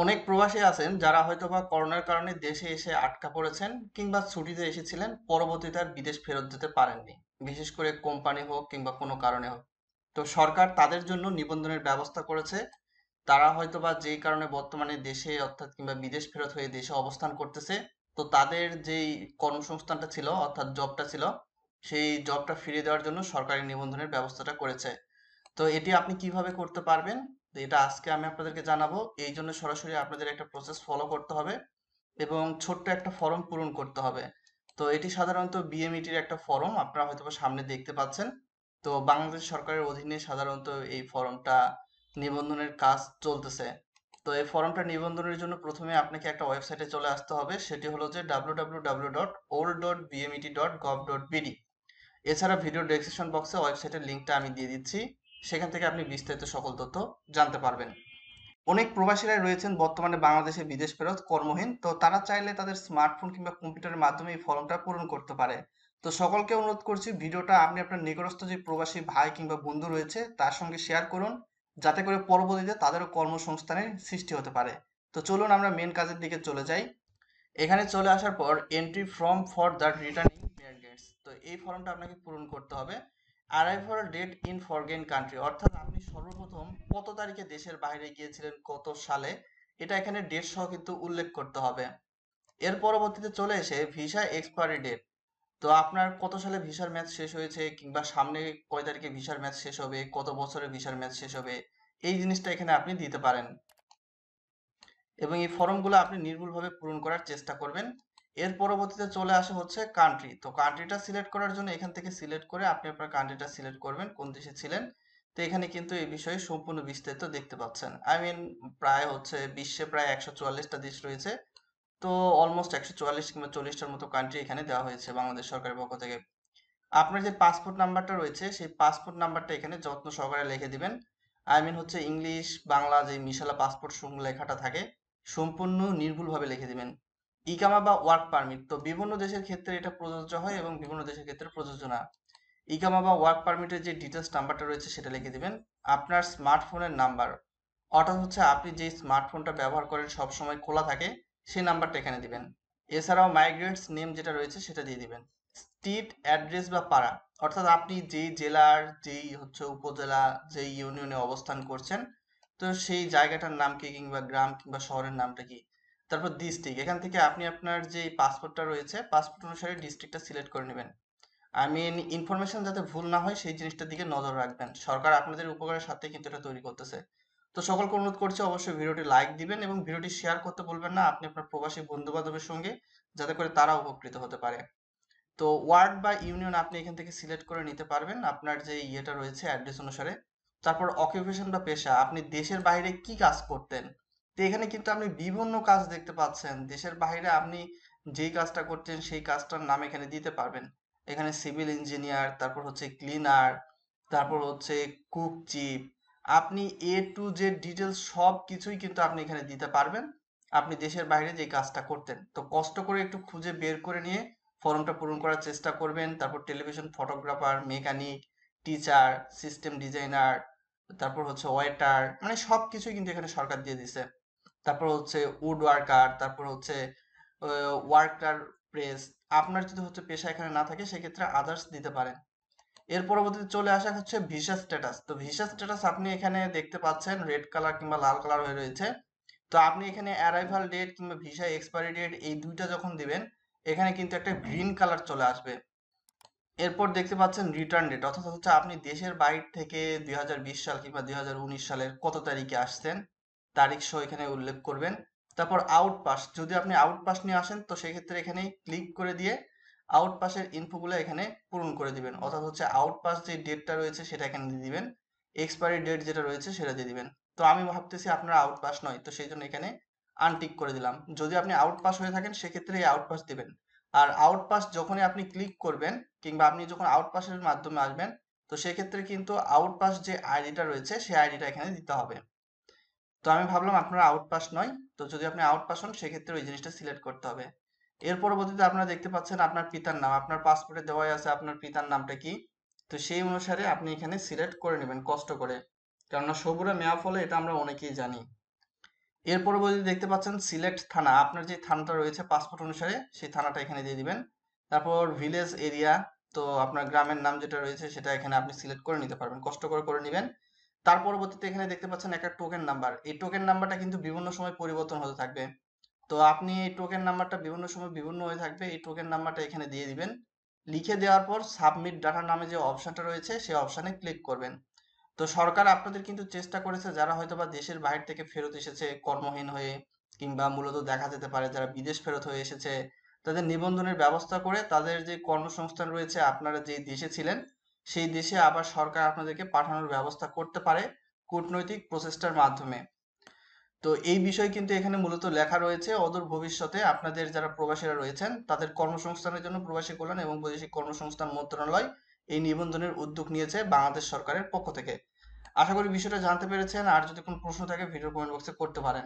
অনেক প্রবাসী আছেন যারা হয়তোবা করোনার কারণে দেশে এসে আটকা পড়েছেন কিংবা ছুটিতে এসেছিলেন পরবর্তীতে আর বিদেশ ফেরত যেতে পারেননি বিশেষ করে কোম্পানি হোক কিংবা কোনো কারণে হোক তো সরকার তাদের জন্য নিবন্ধনের ব্যবস্থা করেছে তারা হয়তোবা যেই কারণে বর্তমানে দেশে অর্থাৎ কিংবা বিদেশ ফেরত হয়ে দেশে অবস্থান করতেছে তো তাদের যেই কর্মসংস্থানটা ছিল অর্থাৎ জবটা ছিল সেই জবটা ফিরিয়ে দেওয়ার জন্য সরকারি নিবন্ধনের ব্যবস্থাটা করেছে তো এটি আপনি কিভাবে করতে পারবেন তো এটা আজকে আমি আপনাদেরকে জানাবো এই জন্য সরাসরি আপনাদের একটা প্রসেস ফলো করতে হবে এবং ছোট্ট একটা ফর্ম পূরণ করতে হবে তো এটি সাধারণত বিএমইটির e একটা ফর্ম আপনারা হয়তো সামনে দেখতে পাচ্ছেন তো বাংলাদেশ সরকারের অধীনে সাধারণত এই ফর্মটা নিবন্ধনের কাজ চলতেছে তো এই ফর্মটা নিবন্ধনের জন্য প্রথমে আপনাকে একটা ওয়েবসাইটে চলে আসতে হবে সেটি হলো যে ডাব্লিউ e এছাড়া ভিডিও ডেসক্রিপশন বক্সে ওয়েবসাইটের লিঙ্কটা আমি দিয়ে দিচ্ছি সেখান থেকে আপনি বিস্তারিত সকল তথ্য জানতে পারবেন অনেক প্রবাসীরাই রয়েছেন বর্তমানে বাংলাদেশে বিদেশ ফেরত কর্মহীন তো তারা চাইলে তাদের স্মার্টফোন কিংবা কম্পিউটারের মাধ্যমে এই ফর্মটা পূরণ করতে পারে তো সকলকে অনুরোধ করছি ভিডিওটা আপনি আপনার নিকটস্থ যে প্রবাসী ভাই কিংবা বন্ধু রয়েছে তার সঙ্গে শেয়ার করুন যাতে করে পরবর্তীতে তাদেরও কর্মসংস্থানের সৃষ্টি হতে পারে তো চলুন আমরা মেন কাজের দিকে চলে যাই এখানে চলে আসার পর entry form for the returning তো এই ফর্মটা আপনাকে পূরণ করতে হবে arrival date in foreign country অর্থাৎ আপনি সর্বপ্রথম কত তারিখে দেশের বাইরে গিয়েছিলেন কত সালে এটা এখানে ডেট সহ কিন্তু উল্লেখ করতে হবে এর পরবর্তীতে চলে এসে ভিসা এক্সপায়ারি ডেট তো আপনার কত সালে ভিসার ম্যাচ শেষ হয়েছে কিংবা সামনে কয় তারিখে ভিসার ম্যাচ শেষ হবে কত বছরে ভিসার ম্যাচ শেষ হবে এই জিনিসটা এখানে আপনি দিতে পারেন এবং এই ফর্মগুলো আপনি নির্ভুলভাবে পূরণ করার চেষ্টা করবেন এর পরবর্তীতে চলে আসে হচ্ছে কান্ট্রি তো কান্ট্রিটা সিলেক্ট করার জন্য এখান থেকে সিলেক্ট করে আপনি আপনার কান্ট্রিটা সিলেক্ট করবেন কোন দেশে ছিলেন তো এখানে কিন্তু এই বিষয়ে সম্পূর্ণ বিস্তারিত দেখতে পাচ্ছেন আই মিন প্রায় হচ্ছে বিশ্বে প্রায় একশো চুয়াল্লিশটা দেশ রয়েছে তো অলমোস্ট একশো চুয়াল্লিশ কিংবা চল্লিশটার মতো কান্ট্রি এখানে দেওয়া হয়েছে বাংলাদেশ সরকারের পক্ষ থেকে আপনার যে পাসপোর্ট নাম্বারটা রয়েছে সেই পাসপোর্ট নাম্বারটা এখানে যত্ন সহকারে লিখে দিবেন আই মিন হচ্ছে ইংলিশ বাংলা যে মিশালা পাসপোর্ট লেখাটা থাকে সম্পূর্ণ নির্ভুলভাবে লিখে দিবেন ইকামা বা ওয়ার্ক পারমিট তো বিভিন্ন দেশের ক্ষেত্রে এটা প্রযোজ্য হয় এবং বিভিন্ন দেশের ক্ষেত্রে প্রযোজ্য না ইকামা বা ওয়ার্ক পারমিটের যে ডিটেলস নাম্বারটা রয়েছে সেটা লিখে দিবেন আপনার স্মার্টফোনের নাম্বার অর্থাৎ হচ্ছে আপনি যে স্মার্টফোনটা ব্যবহার করেন সব সময় খোলা থাকে সেই নাম্বারটা এখানে দিবেন এছাড়াও মাইগ্রেন্টস নেম যেটা রয়েছে সেটা দিয়ে দিবেন স্টেট অ্যাড্রেস বা পাড়া অর্থাৎ আপনি যেই জেলার যেই হচ্ছে উপজেলা যেই ইউনিয়নে অবস্থান করছেন তো সেই জায়গাটার নাম কি কিংবা গ্রাম কিংবা শহরের নামটা কি তারপর ডিস্ট্রিক্ট এখান থেকে আপনি আপনার যে পাসপোর্টটা রয়েছে পাসপোর্ট অনুসারে ডিস্ট্রিক্টটা সিলেক্ট করে নেবেন আই মিন ইনফরমেশন যাতে ভুল না হয় সেই জিনিসটার দিকে নজর রাখবেন সরকার আপনাদের উপকারের সাথে কিন্তু এটা তৈরি করতেছে তো সকলকে অনুরোধ করছি অবশ্যই ভিডিওটি লাইক দিবেন এবং ভিডিওটি শেয়ার করতে বলবেন না আপনি আপনার প্রবাসী বন্ধু বান্ধবের সঙ্গে যাতে করে তারা উপকৃত হতে পারে তো ওয়ার্ড বা ইউনিয়ন আপনি এখান থেকে সিলেক্ট করে নিতে পারবেন আপনার যে ইয়েটা রয়েছে অ্যাড্রেস অনুসারে তারপর অকুপেশন বা পেশা আপনি দেশের বাইরে কি কাজ করতেন তো এখানে কিন্তু আপনি বিভিন্ন কাজ দেখতে পাচ্ছেন দেশের বাইরে আপনি যেই কাজটা করতেন সেই কাজটার নাম এখানে দিতে পারবেন এখানে সিভিল ইঞ্জিনিয়ার তারপর হচ্ছে ক্লিনার তারপর হচ্ছে কুক চিপ আপনি এ টু যে ডিটেলস সব কিছুই কিন্তু আপনি এখানে দিতে পারবেন আপনি দেশের বাইরে যে কাজটা করতেন তো কষ্ট করে একটু খুঁজে বের করে নিয়ে ফর্মটা পূরণ করার চেষ্টা করবেন তারপর television photographer mechanic teacher system designer তারপর হচ্ছে ওয়েটার মানে সব কিছুই কিন্তু এখানে সরকার দিয়ে দিছে তারপর হচ্ছে উড ওয়ার্কার তারপর হচ্ছে ওয়ার্কার প্রেস আপনার যদি হচ্ছে পেশা এখানে না থাকে সেক্ষেত্রে আদার্স দিতে পারেন এর পরবর্তীতে চলে আসা হচ্ছে ভিসা স্ট্যাটাস তো ভিসা স্ট্যাটাস আপনি এখানে দেখতে পাচ্ছেন রেড কালার কিংবা লাল কালার হয়ে রয়েছে তো আপনি এখানে অ্যারাইভাল ডেট কিংবা ভিসা এক্সপায়ারি ডেট এই দুইটা যখন দিবেন এখানে কিন্তু একটা গ্রিন কালার চলে আসবে এরপর দেখতে পাচ্ছেন রিটার্ন ডেট অর্থাৎ হচ্ছে আপনি দেশের বাইরে থেকে দুই সাল কিংবা দুই সালের কত তারিখে আসছেন তারিখ সহ এখানে উল্লেখ করবেন তারপর আউট পাস যদি আপনি আউট পাস নিয়ে আসেন তো সেক্ষেত্রে এখানে ক্লিক করে দিয়ে আউট পাসের ইনফোগুলো এখানে পূরণ করে দিবেন অর্থাৎ হচ্ছে আউট পাস যে ডেটটা রয়েছে সেটা এখানে দিয়ে দিবেন এক্সপায়ারি ডেট যেটা রয়েছে সেটা দিয়ে দিবেন তো আমি ভাবতেছি আপনার আউট পাস নয় তো সেই জন্য এখানে আনটিক করে দিলাম যদি আপনি আউট পাস হয়ে থাকেন সেক্ষেত্রে এই আউট পাস দিবেন আর আউট পাস যখনই আপনি ক্লিক করবেন কিংবা আপনি যখন আউট পাসের মাধ্যমে আসবেন তো সেক্ষেত্রে কিন্তু আউট পাস যে আইডিটা রয়েছে সেই আইডিটা এখানে দিতে হবে তো আমি ভাবলাম আপনারা আউটপাস নয় তো যদি আপনি আউটপাস হন সেক্ষেত্রে ওই জিনিসটা সিলেক্ট করতে হবে এর পরবর্তীতে আপনারা দেখতে পাচ্ছেন আপনার পিতার নাম আপনার পাসপোর্টে দেওয়াই আছে আপনার পিতার নামটা কি তো সেই অনুসারে আপনি এখানে সিলেক্ট করে নেবেন কষ্ট করে কেননা সবুরা মেয়া ফলে এটা আমরা অনেকেই জানি এর পরবর্তীতে দেখতে পাচ্ছেন সিলেক্ট থানা আপনার যে থানাটা রয়েছে পাসপোর্ট অনুসারে সেই থানাটা এখানে দিয়ে দিবেন তারপর ভিলেজ এরিয়া তো আপনার গ্রামের নাম যেটা রয়েছে সেটা এখানে আপনি সিলেক্ট করে নিতে পারবেন কষ্ট করে করে নেবেন তার পরবর্তীতে এখানে দেখতে পাচ্ছেন একটা টোকেন নাম্বার এই টোকেন নাম্বারটা কিন্তু বিভিন্ন সময় পরিবর্তন হতে থাকবে তো আপনি এই টোকেন নাম্বারটা বিভিন্ন সময় বিভিন্ন হয়ে থাকবে এই টোকেন নাম্বারটা এখানে দিয়ে দিবেন লিখে দেওয়ার পর সাবমিট ডাটা নামে যে অপশনটা রয়েছে সেই অপশানে ক্লিক করবেন তো সরকার আপনাদের কিন্তু চেষ্টা করেছে যারা হয়তো বা দেশের বাইরে থেকে ফেরত এসেছে কর্মহীন হয়ে কিংবা মূলত দেখা যেতে পারে যারা বিদেশ ফেরত হয়ে এসেছে তাদের নিবন্ধনের ব্যবস্থা করে তাদের যে কর্মসংস্থান রয়েছে আপনারা যে দেশে ছিলেন সেই দেশে আবার সরকার আপনাদেরকে পাঠানোর ব্যবস্থা করতে পারে কূটনৈতিক প্রচেষ্টার মাধ্যমে তো এই বিষয় কিন্তু এখানে মূলত লেখা রয়েছে অদূর ভবিষ্যতে আপনাদের যারা প্রবাসীরা রয়েছেন তাদের কর্মসংস্থানের জন্য প্রবাসী কল্যাণ এবং বৈদেশিক কর্মসংস্থান মন্ত্রণালয় এই নিবন্ধনের উদ্যোগ নিয়েছে বাংলাদেশ সরকারের পক্ষ থেকে আশা করি বিষয়টা জানতে পেরেছেন আর যদি কোনো প্রশ্ন থাকে ভিডিও কমেন্ট বক্সে করতে পারেন